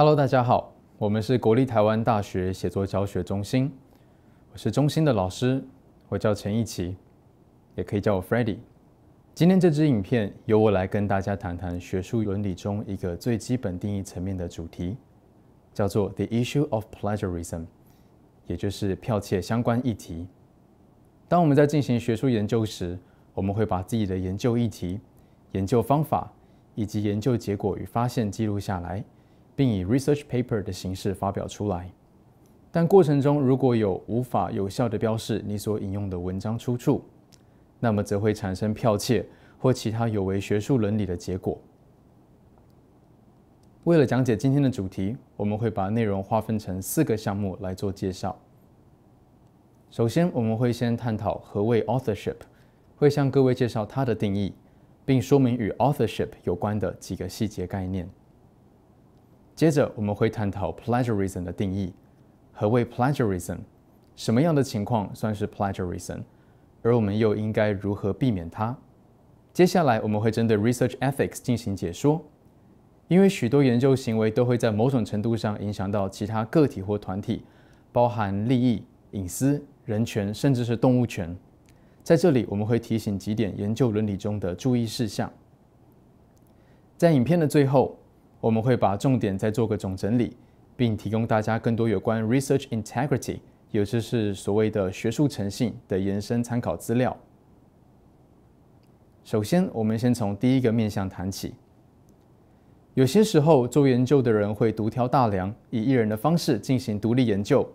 Hello，大家好，我们是国立台湾大学写作教学中心，我是中心的老师，我叫陈义奇，也可以叫我 Freddie。今天这支影片由我来跟大家谈谈学术伦理中一个最基本定义层面的主题，叫做 The issue of plagiarism，也就是剽窃相关议题。当我们在进行学术研究时，我们会把自己的研究议题、研究方法以及研究结果与发现记录下来。并以 research paper 的形式发表出来，但过程中如果有无法有效的标示你所引用的文章出处，那么则会产生剽窃或其他有违学术伦理的结果。为了讲解今天的主题，我们会把内容划分成四个项目来做介绍。首先，我们会先探讨何谓 authorship，会向各位介绍它的定义，并说明与 authorship 有关的几个细节概念。接着我们会探讨 plagiarism 的定义，何谓 plagiarism，什么样的情况算是 plagiarism，而我们又应该如何避免它。接下来我们会针对 research ethics 进行解说，因为许多研究行为都会在某种程度上影响到其他个体或团体，包含利益、隐私、人权，甚至是动物权。在这里我们会提醒几点研究伦理中的注意事项。在影片的最后。我们会把重点再做个总整理，并提供大家更多有关 research integrity，也就是所谓的学术诚信的延伸参考资料。首先，我们先从第一个面向谈起。有些时候，做研究的人会独挑大梁，以一人的方式进行独立研究，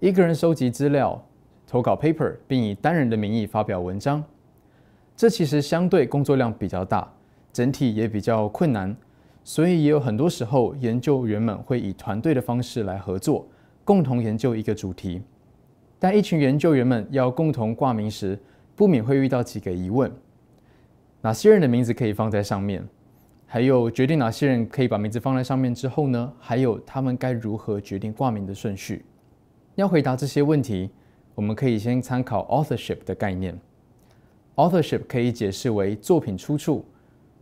一个人收集资料、投稿 paper，并以单人的名义发表文章。这其实相对工作量比较大，整体也比较困难。所以也有很多时候，研究员们会以团队的方式来合作，共同研究一个主题。但一群研究员们要共同挂名时，不免会遇到几个疑问：哪些人的名字可以放在上面？还有，决定哪些人可以把名字放在上面之后呢？还有，他们该如何决定挂名的顺序？要回答这些问题，我们可以先参考 authorship 的概念。authorship 可以解释为作品出处、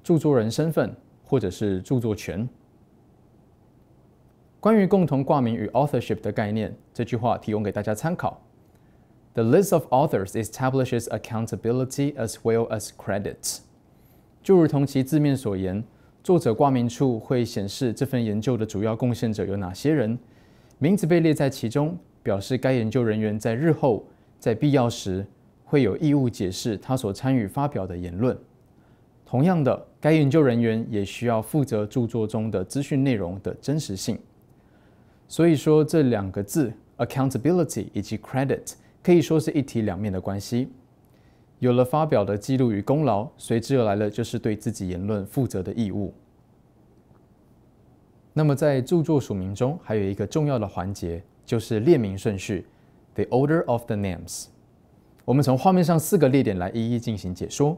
著作人身份。或者是著作权。关于共同挂名与 authorship 的概念，这句话提供给大家参考：The list of authors establishes accountability as well as c r e d i t 就如同其字面所言，作者挂名处会显示这份研究的主要贡献者有哪些人。名字被列在其中，表示该研究人员在日后在必要时会有义务解释他所参与发表的言论。同样的。该研究人员也需要负责著作中的资讯内容的真实性。所以说，这两个字 “accountability” 以及 “credit” 可以说是一体两面的关系。有了发表的记录与功劳，随之而来的就是对自己言论负责的义务。那么，在著作署名中，还有一个重要的环节，就是列名顺序，the order of the names。我们从画面上四个列点来一一进行解说。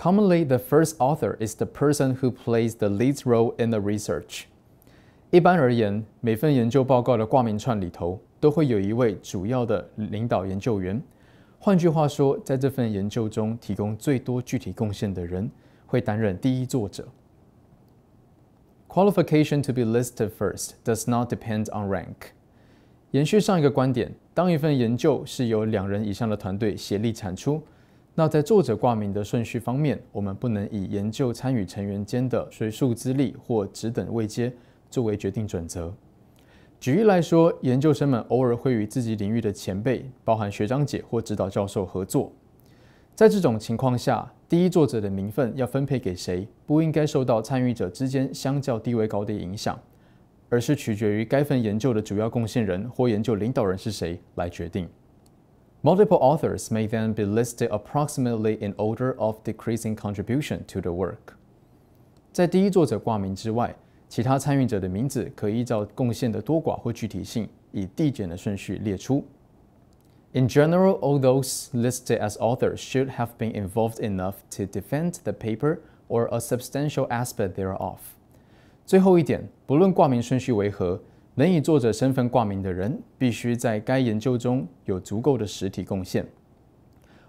Commonly, the first author is the person who plays the l e a d role in the research。一般而言，每份研究报告的挂名串里头都会有一位主要的领导研究员。换句话说，在这份研究中提供最多具体贡献的人会担任第一作者。Qualification to be listed first does not depend on rank。延续上一个观点，当一份研究是由两人以上的团队协力产出。那在作者挂名的顺序方面，我们不能以研究参与成员间的学术资历或职等位阶作为决定准则。举例来说，研究生们偶尔会与自己领域的前辈，包含学长姐或指导教授合作。在这种情况下，第一作者的名分要分配给谁，不应该受到参与者之间相较地位高的影响，而是取决于该份研究的主要贡献人或研究领导人是谁来决定。Multiple authors may then be listed approximately in order of decreasing contribution to the work. 在第一作者挂名之外，其他参与者的名字可依照贡献的多寡或具体性，以递减的顺序列出。In general, all those listed as authors should have been involved enough to defend the paper or a substantial aspect thereof. 最后一点，不论挂名顺序为何，能以作者身份挂名的人，必须在该研究中有足够的实体贡献。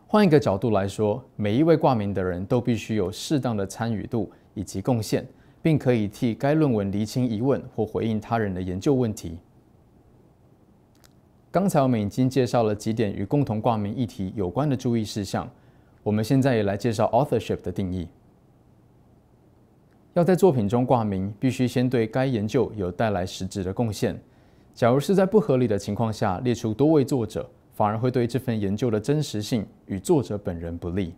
换一个角度来说，每一位挂名的人都必须有适当的参与度以及贡献，并可以替该论文厘清疑问或回应他人的研究问题。刚才我们已经介绍了几点与共同挂名议题有关的注意事项，我们现在也来介绍 authorship 的定义。要在作品中挂名，必须先对该研究有带来实质的贡献。假如是在不合理的情况下列出多位作者，反而会对这份研究的真实性与作者本人不利。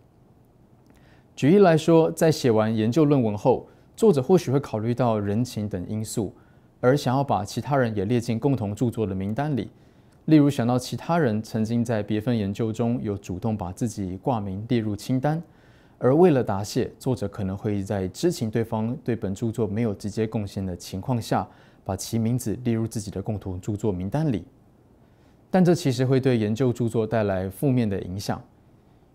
举例来说，在写完研究论文后，作者或许会考虑到人情等因素，而想要把其他人也列进共同著作的名单里。例如想到其他人曾经在别份研究中有主动把自己挂名列入清单。而为了答谢，作者可能会在知情对方对本著作没有直接贡献的情况下，把其名字列入自己的共同著作名单里。但这其实会对研究著作带来负面的影响。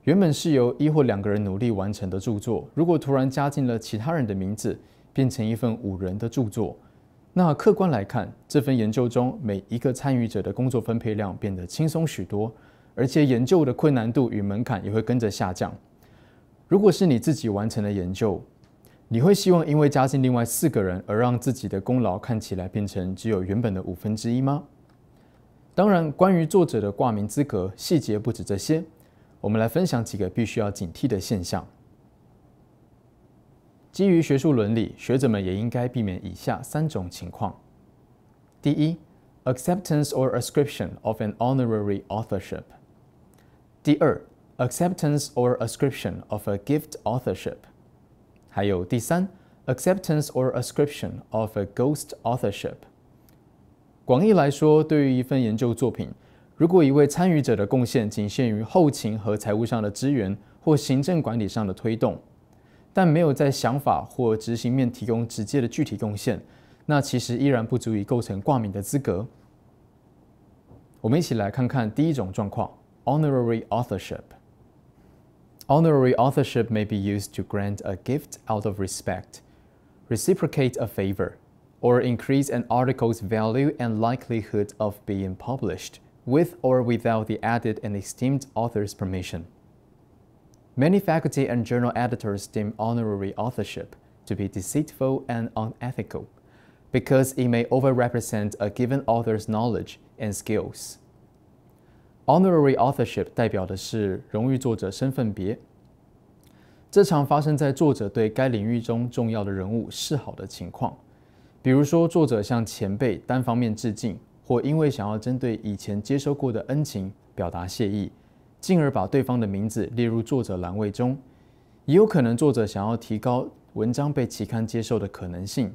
原本是由一或两个人努力完成的著作，如果突然加进了其他人的名字，变成一份五人的著作，那客观来看，这份研究中每一个参与者的工作分配量变得轻松许多，而且研究的困难度与门槛也会跟着下降。如果是你自己完成了研究，你会希望因为加进另外四个人而让自己的功劳看起来变成只有原本的五分之一吗？当然，关于作者的挂名资格细节不止这些，我们来分享几个必须要警惕的现象。基于学术伦理，学者们也应该避免以下三种情况：第一，acceptance or ascription of an honorary authorship；第二，Acceptance or ascription of a gift authorship，还有第三，acceptance or ascription of a ghost authorship。广义来说，对于一份研究作品，如果一位参与者的贡献仅限于后勤和财务上的支援或行政管理上的推动，但没有在想法或执行面提供直接的具体贡献，那其实依然不足以构成挂名的资格。我们一起来看看第一种状况，honorary authorship。Honorary authorship may be used to grant a gift out of respect, reciprocate a favor, or increase an article's value and likelihood of being published, with or without the added and esteemed author's permission. Many faculty and journal editors deem honorary authorship to be deceitful and unethical, because it may overrepresent a given author's knowledge and skills. Honorary authorship 代表的是荣誉作者身份别，这常发生在作者对该领域中重要的人物示好的情况，比如说作者向前辈单方面致敬，或因为想要针对以前接收过的恩情表达谢意，进而把对方的名字列入作者栏位中，也有可能作者想要提高文章被期刊接受的可能性。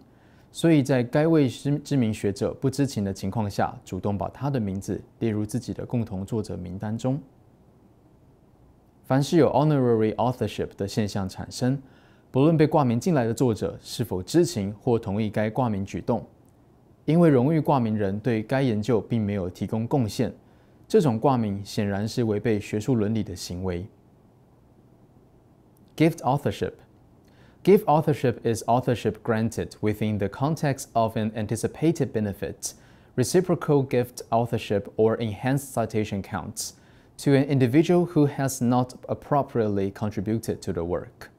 所以在该位知知名学者不知情的情况下，主动把他的名字列入自己的共同作者名单中。凡是有 honorary authorship 的现象产生，不论被挂名进来的作者是否知情或同意该挂名举动，因为荣誉挂名人对该研究并没有提供贡献，这种挂名显然是违背学术伦理的行为。Gift authorship。Give authorship is authorship granted within the context of an anticipated benefit, reciprocal gift authorship, or enhanced citation counts to an individual who has not appropriately contributed to the work.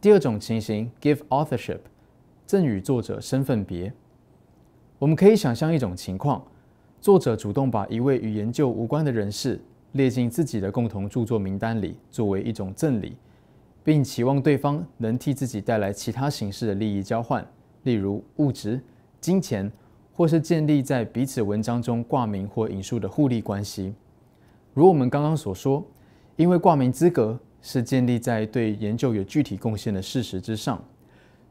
第二种情形，gift authorship，赠与作者身份别。我们可以想象一种情况：作者主动把一位与研究无关的人士列进自己的共同著作名单里，作为一种赠礼。并期望对方能替自己带来其他形式的利益交换，例如物质、金钱，或是建立在彼此文章中挂名或引述的互利关系。如我们刚刚所说，因为挂名资格是建立在对研究有具体贡献的事实之上，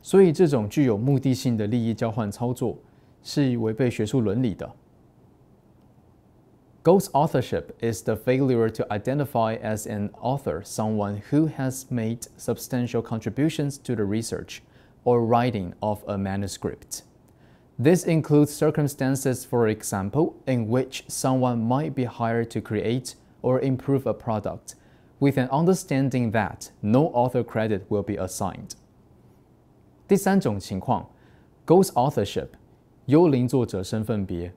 所以这种具有目的性的利益交换操作是违背学术伦理的。Ghost authorship is the failure to identify as an author someone who has made substantial contributions to the research or writing of a manuscript. This includes circumstances, for example, in which someone might be hired to create or improve a product, with an understanding that no author credit will be assigned. 第三种情况，Ghost authorship，幽灵作者身份别。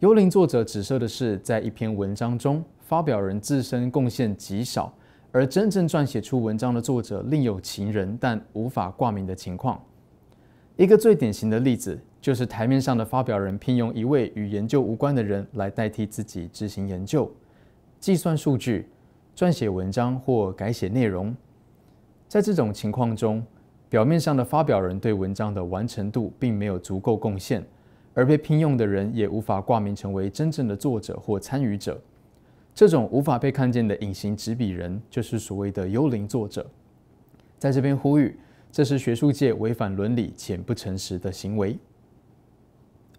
幽灵作者指涉的是，在一篇文章中，发表人自身贡献极少，而真正撰写出文章的作者另有其人，但无法挂名的情况。一个最典型的例子就是台面上的发表人聘用一位与研究无关的人来代替自己执行研究、计算数据、撰写文章或改写内容。在这种情况中，表面上的发表人对文章的完成度并没有足够贡献。而被聘用的人也无法挂名成为真正的作者或参与者。这种无法被看见的隐形执笔人，就是所谓的幽灵作者。在这边呼吁，这是学术界违反伦理且不诚实的行为。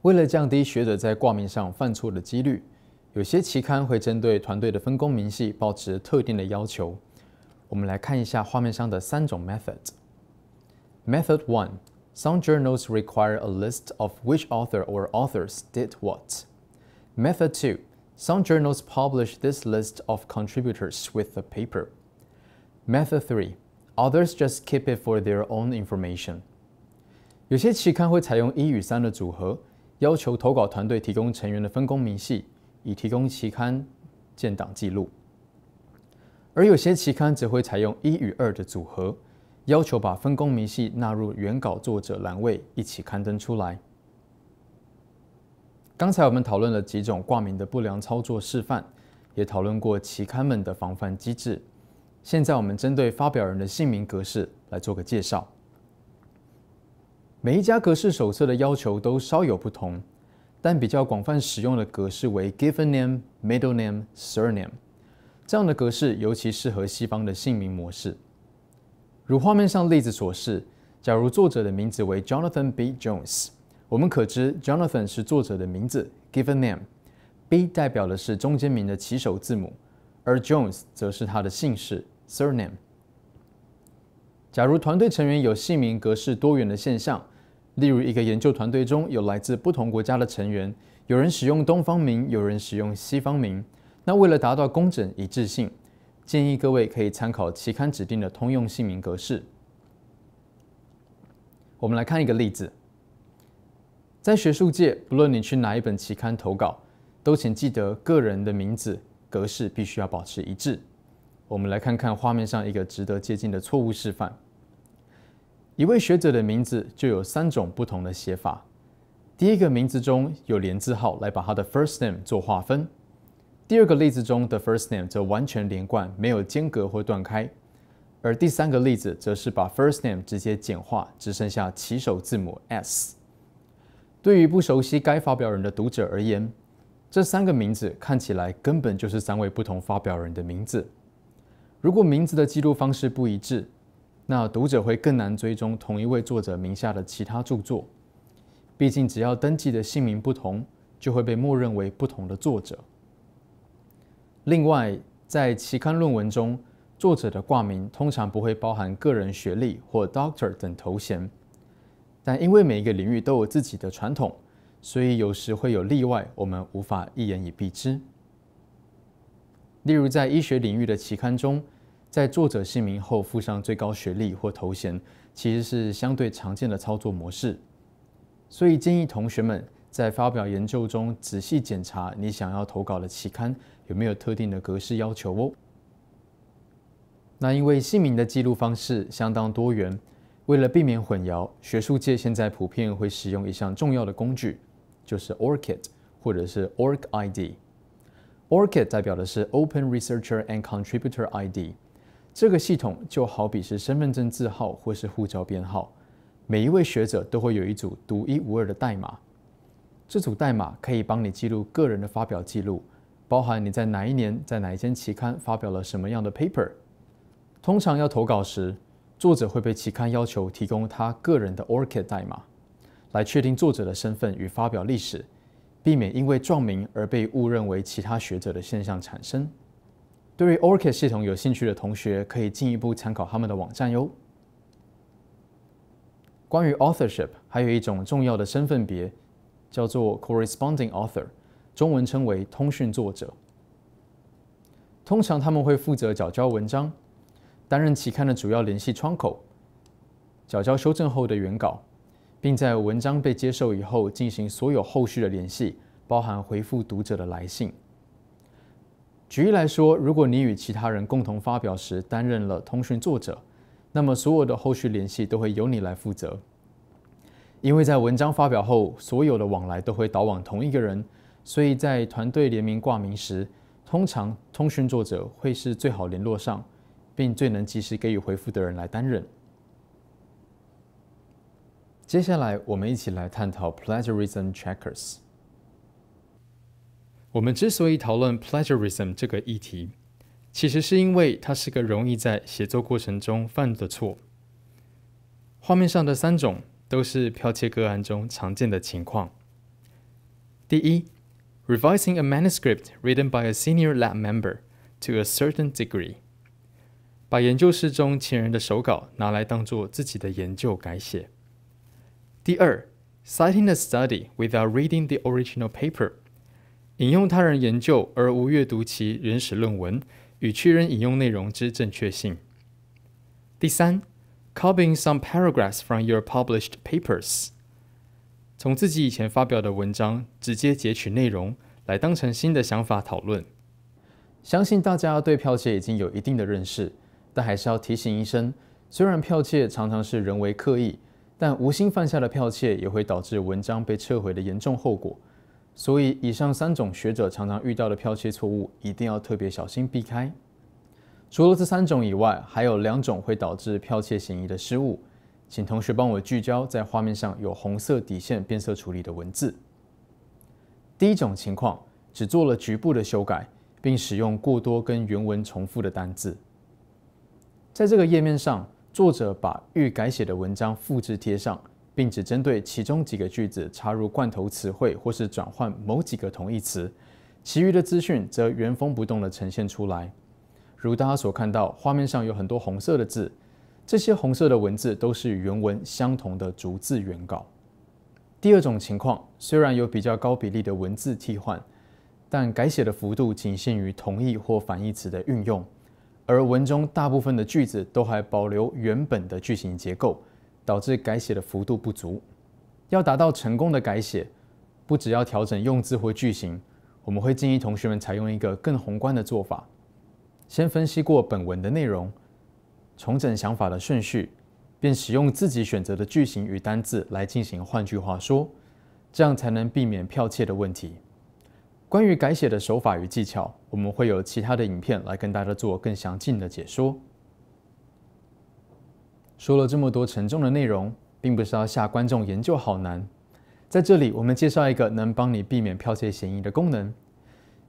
为了降低学者在挂名上犯错的几率，有些期刊会针对团队的分工明细保持特定的要求。我们来看一下画面上的三种 method。Method one。Some journals require a list of which author or authors did what. Method 2. Some journals publish this list of contributors with the paper. Method 3. Others just keep it for their own information. 有些期刊会采用一与三的组合，要求投稿团队提供成员的分工明细，以提供期刊建档记录。而有些期刊则会采用一与二的组合，要求把分工明细纳入原稿作者栏位一起刊登出来。刚才我们讨论了几种挂名的不良操作示范，也讨论过期刊们的防范机制。现在我们针对发表人的姓名格式来做个介绍。每一家格式手册的要求都稍有不同，但比较广泛使用的格式为 Given name, middle name, surname。这样的格式尤其适合西方的姓名模式。如画面上例子所示，假如作者的名字为 Jonathan B. Jones，我们可知 Jonathan 是作者的名字 （given name），B 代表的是中间名的起首字母，而 Jones 则是他的姓氏 （surname）。假如团队成员有姓名格式多元的现象，例如一个研究团队中有来自不同国家的成员，有人使用东方名，有人使用西方名，那为了达到工整一致性。建议各位可以参考期刊指定的通用姓名格式。我们来看一个例子，在学术界，不论你去哪一本期刊投稿，都请记得个人的名字格式必须要保持一致。我们来看看画面上一个值得接近的错误示范。一位学者的名字就有三种不同的写法。第一个名字中有连字号来把他的 first name 做划分。第二个例子中的 first name 则完全连贯，没有间隔或断开，而第三个例子则是把 first name 直接简化，只剩下起首字母 S。对于不熟悉该发表人的读者而言，这三个名字看起来根本就是三位不同发表人的名字。如果名字的记录方式不一致，那读者会更难追踪同一位作者名下的其他著作。毕竟，只要登记的姓名不同，就会被默认为不同的作者。另外，在期刊论文中，作者的挂名通常不会包含个人学历或 Doctor 等头衔，但因为每一个领域都有自己的传统，所以有时会有例外，我们无法一言以蔽之。例如，在医学领域的期刊中，在作者姓名后附上最高学历或头衔，其实是相对常见的操作模式。所以，建议同学们在发表研究中仔细检查你想要投稿的期刊。有没有特定的格式要求哦？那因为姓名的记录方式相当多元，为了避免混淆，学术界现在普遍会使用一项重要的工具，就是 ORCID 或者是 ORCID。ORCID 代表的是 Open Researcher and Contributor ID。这个系统就好比是身份证字号或是护照编号，每一位学者都会有一组独一无二的代码。这组代码可以帮你记录个人的发表记录。包含你在哪一年在哪一间期刊发表了什么样的 paper。通常要投稿时，作者会被期刊要求提供他个人的 ORCID 代码，来确定作者的身份与发表历史，避免因为撞名而被误认为其他学者的现象产生。对于 ORCID 系统有兴趣的同学，可以进一步参考他们的网站哟。关于 authorship，还有一种重要的身份别，叫做 corresponding author。中文称为通讯作者。通常他们会负责缴交文章，担任期刊的主要联系窗口，缴交修正后的原稿，并在文章被接受以后进行所有后续的联系，包含回复读者的来信。举例来说，如果你与其他人共同发表时担任了通讯作者，那么所有的后续联系都会由你来负责，因为在文章发表后，所有的往来都会导往同一个人。所以在团队联名挂名时，通常通讯作者会是最好联络上，并最能及时给予回复的人来担任。接下来，我们一起来探讨 plagiarism checkers。我们之所以讨论 plagiarism 这个议题，其实是因为它是个容易在写作过程中犯的错。画面上的三种都是剽窃个案中常见的情况。第一。revising a manuscript written by a senior lab member to a certain degree，把研究室中前人的手稿拿来当做自己的研究改写。第二，citing a study without reading the original paper，引用他人研究而无阅读其原始论文，与确认引用内容之正确性。第三，copying some paragraphs from your published papers。从自己以前发表的文章直接截取内容来当成新的想法讨论，相信大家对剽窃已经有一定的认识，但还是要提醒一声：虽然剽窃常常是人为刻意，但无心犯下的剽窃也会导致文章被撤回的严重后果。所以，以上三种学者常常遇到的剽窃错误，一定要特别小心避开。除了这三种以外，还有两种会导致剽窃嫌疑的失误。请同学帮我聚焦在画面上有红色底线变色处理的文字。第一种情况，只做了局部的修改，并使用过多跟原文重复的单字。在这个页面上，作者把欲改写的文章复制贴上，并只针对其中几个句子插入罐头词汇或是转换某几个同义词，其余的资讯则原封不动地呈现出来。如大家所看到，画面上有很多红色的字。这些红色的文字都是与原文相同的逐字原稿。第二种情况，虽然有比较高比例的文字替换，但改写的幅度仅限于同义或反义词的运用，而文中大部分的句子都还保留原本的句型结构，导致改写的幅度不足。要达到成功的改写，不只要调整用字或句型，我们会建议同学们采用一个更宏观的做法，先分析过本文的内容。重整想法的顺序，并使用自己选择的句型与单字来进行。换句话说，这样才能避免剽窃的问题。关于改写的手法与技巧，我们会有其他的影片来跟大家做更详尽的解说。说了这么多沉重的内容，并不是要吓观众研究好难。在这里，我们介绍一个能帮你避免剽窃嫌疑的功能。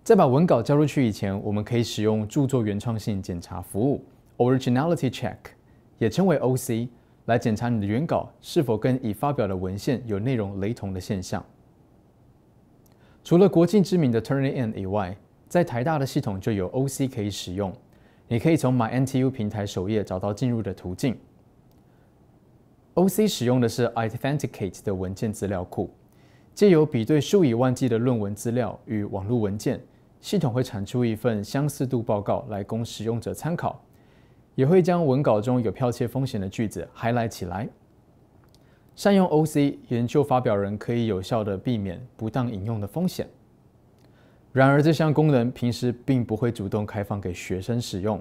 在把文稿交出去以前，我们可以使用著作原创性检查服务。Originality Check，也称为 OC，来检查你的原稿是否跟已发表的文献有内容雷同的现象。除了国际知名的 Turnitin 以外，在台大的系统就有 OC 可以使用。你可以从 My NTU 平台首页找到进入的途径。OC 使用的是 Identicate 的文件资料库，借由比对数以万计的论文资料与网络文件，系统会产出一份相似度报告来供使用者参考。也会将文稿中有剽窃风险的句子 highlight 起来。善用 OC 研究发表人可以有效地避免不当引用的风险。然而，这项功能平时并不会主动开放给学生使用。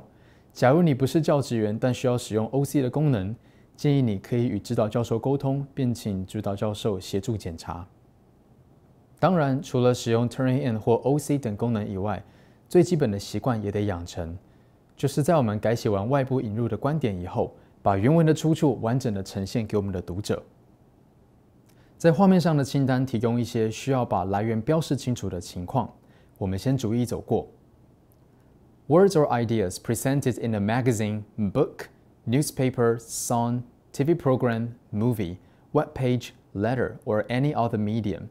假如你不是教职员，但需要使用 OC 的功能，建议你可以与指导教授沟通，并请指导教授协助检查。当然，除了使用 t u r n i i n 或 OC 等功能以外，最基本的习惯也得养成。就是在我们改写完外部引入的观点以后，把原文的出处完整的呈现给我们的读者。在画面上的清单提供一些需要把来源标示清楚的情况，我们先逐一走过。Words or ideas presented in a magazine, book, newspaper, song, TV program, movie, web page, letter, or any other medium。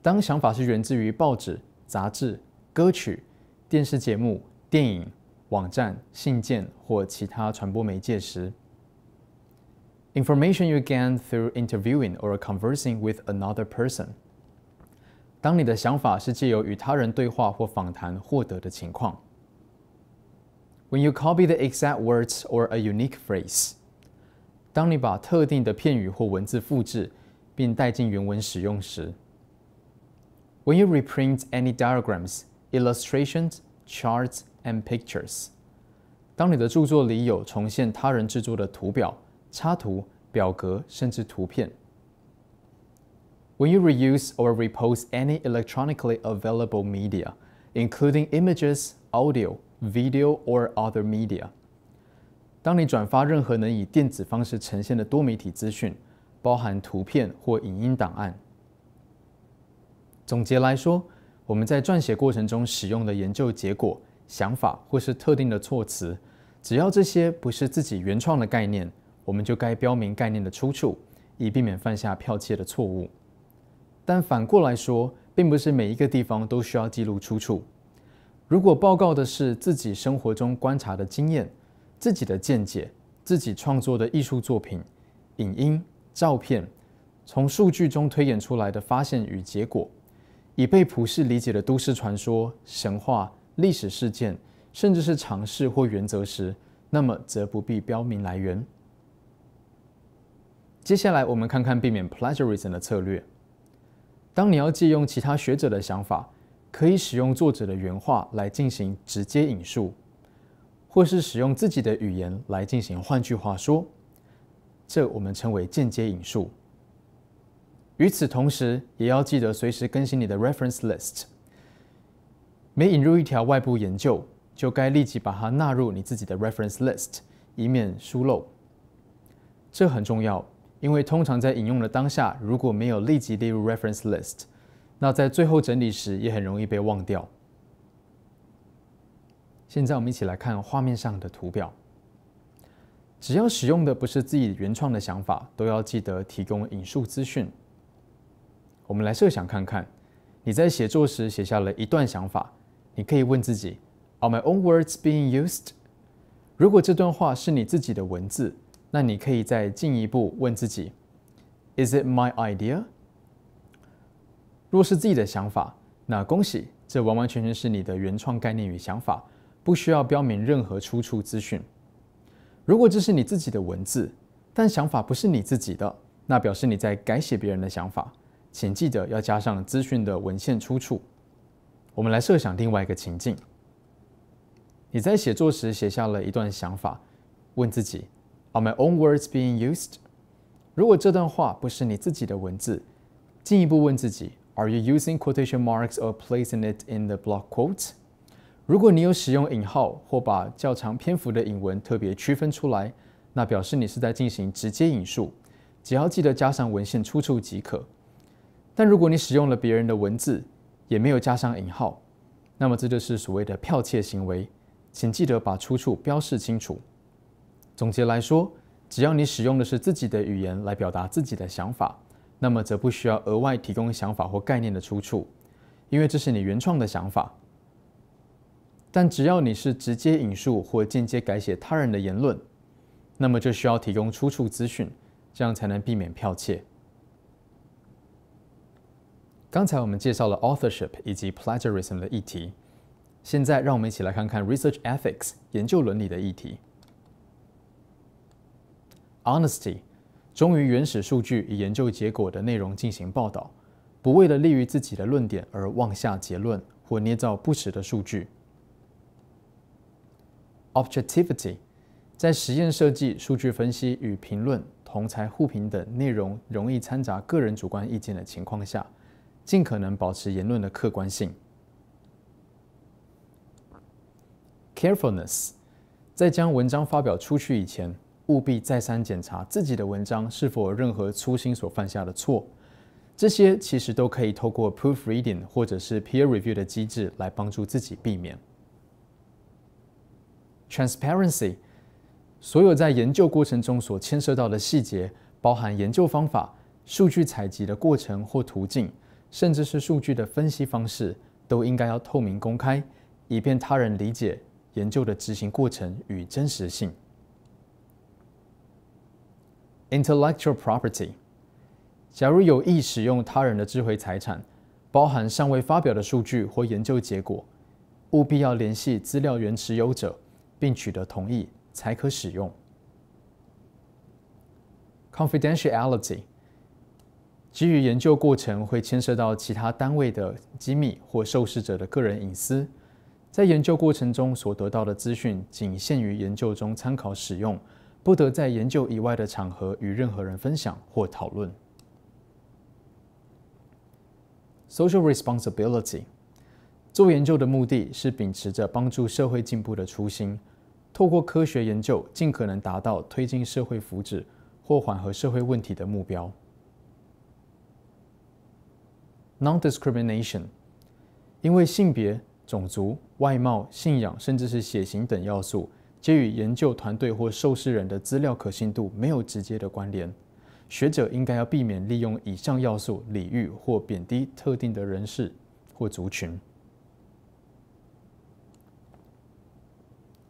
当想法是源自于报纸、杂志、歌曲、电视节目、电影。网站、信件或其他传播媒介时。Information you gain through interviewing or conversing with another person。当你的想法是借由与他人对话或访谈获得的情况。When you copy the exact words or a unique phrase。当你把特定的片语或文字复制，并带进原文使用时。When you reprint any diagrams, illustrations, charts, and Pictures。当你的著作里有重现他人制作的图表、插图、表格，甚至图片。When you reuse or repost any electronically available media, including images, audio, video, or other media，当你转发任何能以电子方式呈现的多媒体资讯，包含图片或影音档案。总结来说，我们在撰写过程中使用的研究结果。想法或是特定的措辞，只要这些不是自己原创的概念，我们就该标明概念的出处，以避免犯下剽窃的错误。但反过来说，并不是每一个地方都需要记录出处。如果报告的是自己生活中观察的经验、自己的见解、自己创作的艺术作品、影音、照片，从数据中推演出来的发现与结果，已被普世理解的都市传说、神话。历史事件，甚至是尝试或原则时，那么则不必标明来源。接下来，我们看看避免 plagiarism 的策略。当你要借用其他学者的想法，可以使用作者的原话来进行直接引述，或是使用自己的语言来进行。换句话说，这我们称为间接引述。与此同时，也要记得随时更新你的 reference list。每引入一条外部研究，就该立即把它纳入你自己的 reference list，以免疏漏。这很重要，因为通常在引用的当下，如果没有立即列入 reference list，那在最后整理时也很容易被忘掉。现在我们一起来看画面上的图表。只要使用的不是自己原创的想法，都要记得提供引述资讯。我们来设想看看，你在写作时写下了一段想法。你可以问自己，Are my own words being used？如果这段话是你自己的文字，那你可以再进一步问自己，Is it my idea？若是自己的想法，那恭喜，这完完全全是你的原创概念与想法，不需要标明任何出处资讯。如果这是你自己的文字，但想法不是你自己的，那表示你在改写别人的想法，请记得要加上资讯的文献出处。我们来设想另外一个情境：你在写作时写下了一段想法，问自己：Are my own words being used？如果这段话不是你自己的文字，进一步问自己：Are you using quotation marks or placing it in the block quote？如果你有使用引号或把较长篇幅的引文特别区分出来，那表示你是在进行直接引述，只要记得加上文献出处即可。但如果你使用了别人的文字，也没有加上引号，那么这就是所谓的剽窃行为，请记得把出处标示清楚。总结来说，只要你使用的是自己的语言来表达自己的想法，那么则不需要额外提供想法或概念的出处，因为这是你原创的想法。但只要你是直接引述或间接改写他人的言论，那么就需要提供出处资讯，这样才能避免剽窃。刚才我们介绍了 authorship 以及 plagiarism 的议题，现在让我们一起来看看 research ethics 研究伦理的议题。Honesty，忠于原始数据与研究结果的内容进行报道，不为了利于自己的论点而妄下结论或捏造不实的数据。Objectivity，在实验设计、数据分析与评论、同才互评等内容容易掺杂个人主观意见的情况下。尽可能保持言论的客观性。Carefulness，在将文章发表出去以前，务必再三检查自己的文章是否有任何粗心所犯下的错。这些其实都可以透过 proofreading 或者是 peer review 的机制来帮助自己避免。Transparency，所有在研究过程中所牵涉到的细节，包含研究方法、数据采集的过程或途径。甚至是数据的分析方式都应该要透明公开，以便他人理解研究的执行过程与真实性。Intellectual property，假如有意使用他人的智慧财产，包含尚未发表的数据或研究结果，务必要联系资料源持有者，并取得同意才可使用。Confidentiality。基于研究过程会牵涉到其他单位的机密或受试者的个人隐私，在研究过程中所得到的资讯仅限于研究中参考使用，不得在研究以外的场合与任何人分享或讨论。Social responsibility，做研究的目的是秉持着帮助社会进步的初心，透过科学研究尽可能达到推进社会福祉或缓和社会问题的目标。Non-discrimination，因为性别、种族、外貌、信仰，甚至是血型等要素，皆与研究团队或受试人的资料可信度没有直接的关联。学者应该要避免利用以上要素礼遇或贬低特定的人士或族群。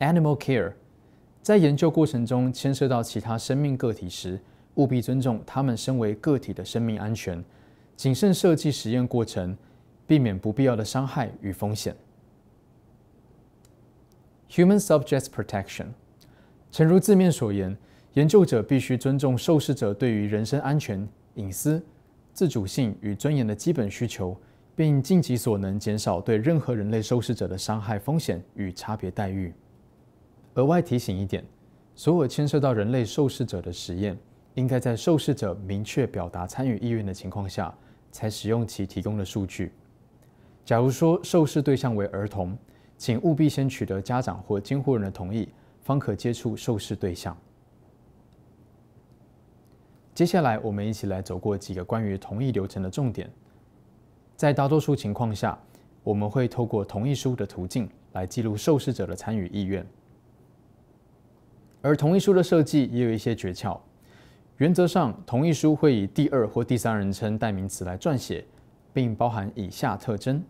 Animal care，在研究过程中牵涉到其他生命个体时，务必尊重他们身为个体的生命安全。谨慎设计实验过程，避免不必要的伤害与风险。Human subjects protection，诚如字面所言，研究者必须尊重受试者对于人身安全、隐私、自主性与尊严的基本需求，并尽其所能减少对任何人类受试者的伤害、风险与差别待遇。额外提醒一点，所有牵涉到人类受试者的实验，应该在受试者明确表达参与意愿的情况下。才使用其提供的数据。假如说受试对象为儿童，请务必先取得家长或监护人的同意，方可接触受试对象。接下来，我们一起来走过几个关于同意流程的重点。在大多数情况下，我们会透过同意书的途径来记录受试者的参与意愿。而同意书的设计也有一些诀窍。原则上，同意书会以第二或第三人称代名词来撰写，并包含以下特征：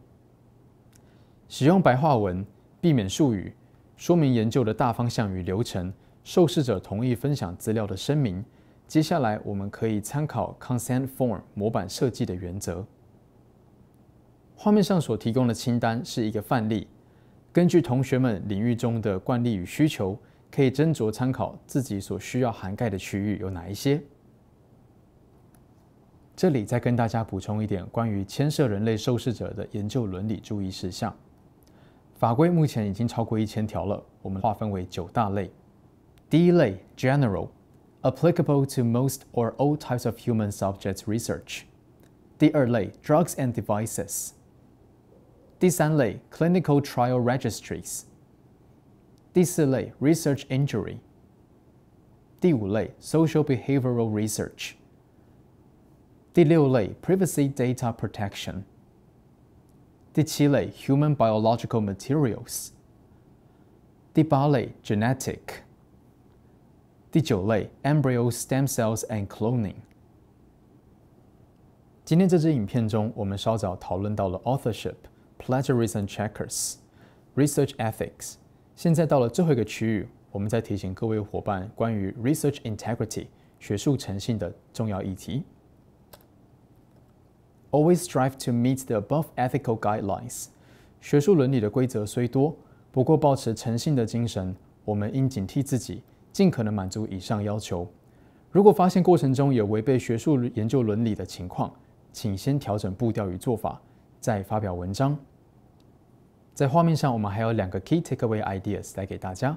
使用白话文，避免术语，说明研究的大方向与流程，受试者同意分享资料的声明。接下来，我们可以参考 Consent Form 模板设计的原则。画面上所提供的清单是一个范例，根据同学们领域中的惯例与需求。可以斟酌参考自己所需要涵盖的区域有哪一些。这里再跟大家补充一点关于牵涉人类受试者的研究伦理注意事项。法规目前已经超过一千条了，我们划分为九大类。第一类 General, applicable to most or all types of human subjects research。第二类 Drugs and devices。第三类 Clinical trial registries。第四类 research injury，第五类 social behavioral research，第六类 privacy data protection，第七类 human biological materials，第八类 genetic，第九类 embryo stem cells and cloning。今天这支影片中，我们稍早讨论到了 authorship、plagiarism checkers、research ethics。现在到了最后一个区域，我们再提醒各位伙伴关于 research integrity 学术诚信的重要议题。Always strive to meet the above ethical guidelines. 学术伦理的规则虽多，不过保持诚信的精神，我们应警惕自己，尽可能满足以上要求。如果发现过程中有违背学术研究伦理的情况，请先调整步调与做法，再发表文章。在画面上，我们还有两个 key takeaway ideas 来给大家。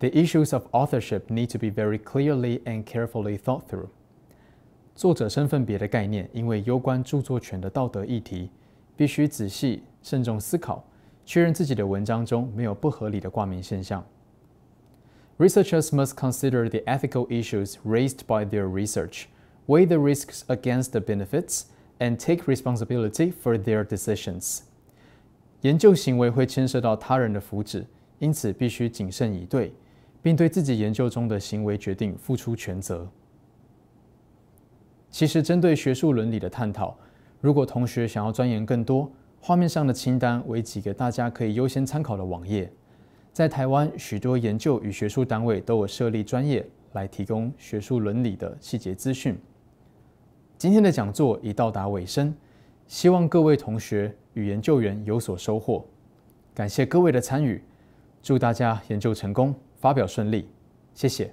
The issues of authorship need to be very clearly and carefully thought through。作者身份别的概念，因为攸关著作权的道德议题，必须仔细慎重思考，确认自己的文章中没有不合理的挂名现象。Researchers must consider the ethical issues raised by their research, weigh the risks against the benefits, and take responsibility for their decisions. 研究行为会牵涉到他人的福祉，因此必须谨慎以对，并对自己研究中的行为决定付出全责。其实，针对学术伦理的探讨，如果同学想要钻研更多，画面上的清单为几个大家可以优先参考的网页。在台湾，许多研究与学术单位都有设立专业来提供学术伦理的细节资讯。今天的讲座已到达尾声。希望各位同学与研究员有所收获，感谢各位的参与，祝大家研究成功，发表顺利，谢谢。